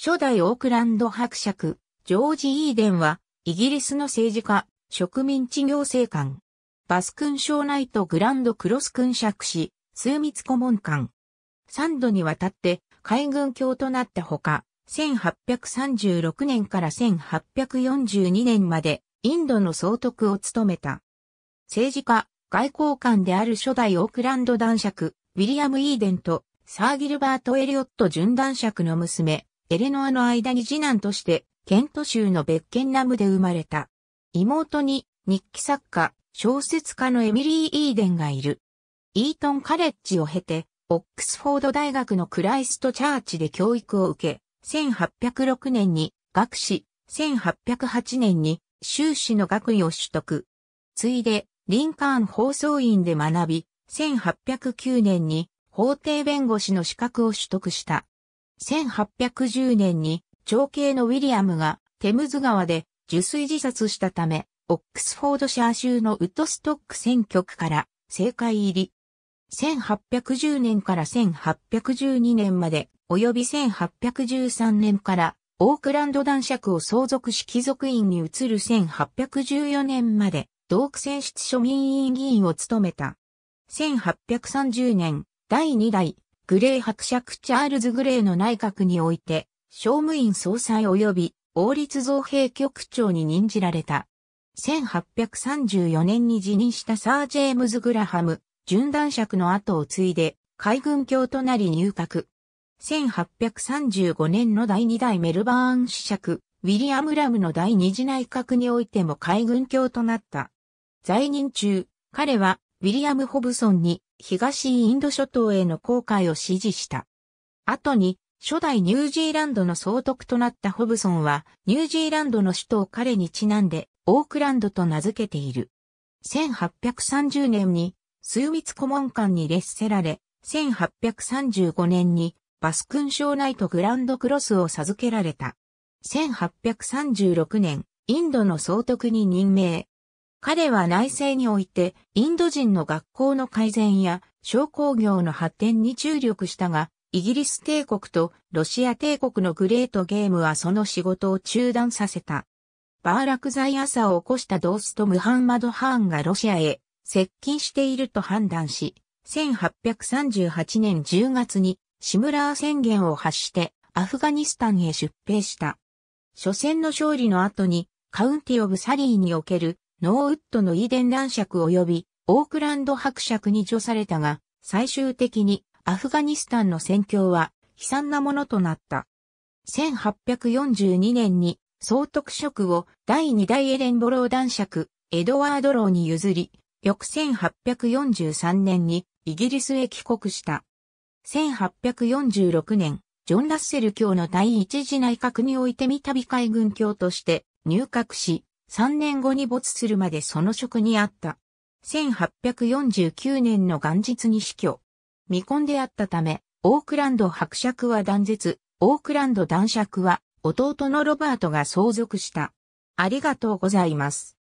初代オークランド伯爵、ジョージ・イーデンは、イギリスの政治家、植民地行政官、バス君将ナイト・グランド・クロス君爵士、枢密顧問官。三度にわたって海軍卿となったほか、1836年から1842年までインドの総督を務めた。政治家、外交官である初代オークランド男爵、ウィリアム・イーデンとサー・ギルバート・エリオット準男爵の娘、エレノアの間に次男として、ケント州のベッケンナムで生まれた。妹に日記作家、小説家のエミリー・イーデンがいる。イートン・カレッジを経て、オックスフォード大学のクライスト・チャーチで教育を受け、1806年に学士、1808年に修士の学位を取得。ついで、リンカーン放送院で学び、1809年に法廷弁護士の資格を取得した。1810年に長兄のウィリアムがテムズ川で受水自殺したため、オックスフォードシャー州のウッドストック選挙区から政界入り。1810年から1812年まで、及び1813年からオークランド男爵を相続し貴族院に移る1814年まで、同区選出庶民委員議員を務めた。1830年、第2代グレー伯爵チャールズ・グレーの内閣において、商務院総裁及び王立造幣局長に任じられた。1834年に辞任したサー・ジェームズ・グラハム、準男爵の後を継いで、海軍卿となり入閣。1835年の第2代メルバーン子爵、ウィリアム・ラムの第二次内閣においても海軍卿となった。在任中、彼はウィリアム・ホブソンに東インド諸島への航海を指示した。後に、初代ニュージーランドの総督となったホブソンは、ニュージーランドの首都を彼にちなんで、オークランドと名付けている。1830年に、枢密顧問館に列せられ、1835年に、バスクン賞ナイトグランドクロスを授けられた。1836年、インドの総督に任命。彼は内政において、インド人の学校の改善や商工業の発展に注力したが、イギリス帝国とロシア帝国のグレートゲームはその仕事を中断させた。バーラクザイ朝を起こしたドースとムハンマド・ハーンがロシアへ接近していると判断し、1838年10月にシムラー宣言を発してアフガニスタンへ出兵した。初戦の勝利の後にカウンティ・オブ・サリーにおけるノーウッドのイデン男爵及びオークランド伯爵に除されたが、最終的にアフガニスタンの戦況は悲惨なものとなった。1842年に総督職を第2代エレンボロー男爵、エドワード・ローに譲り、翌1843年にイギリスへ帰国した。1846年、ジョン・ラッセル卿の第一次内閣において三度海軍卿として入閣し、3年後に没するまでその職にあった。1849年の元日に死去。未婚であったため、オークランド伯爵は断絶、オークランド男爵は弟のロバートが相続した。ありがとうございます。